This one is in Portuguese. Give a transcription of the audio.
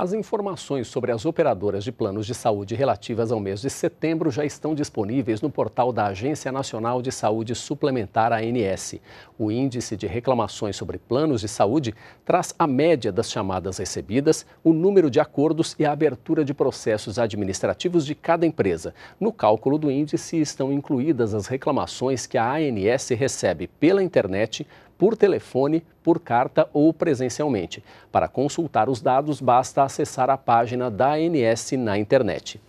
As informações sobre as operadoras de planos de saúde relativas ao mês de setembro já estão disponíveis no portal da Agência Nacional de Saúde Suplementar, ANS. O índice de reclamações sobre planos de saúde traz a média das chamadas recebidas, o número de acordos e a abertura de processos administrativos de cada empresa. No cálculo do índice estão incluídas as reclamações que a ANS recebe pela internet, por telefone, por carta ou presencialmente. Para consultar os dados, basta acessar a página da ANS na internet.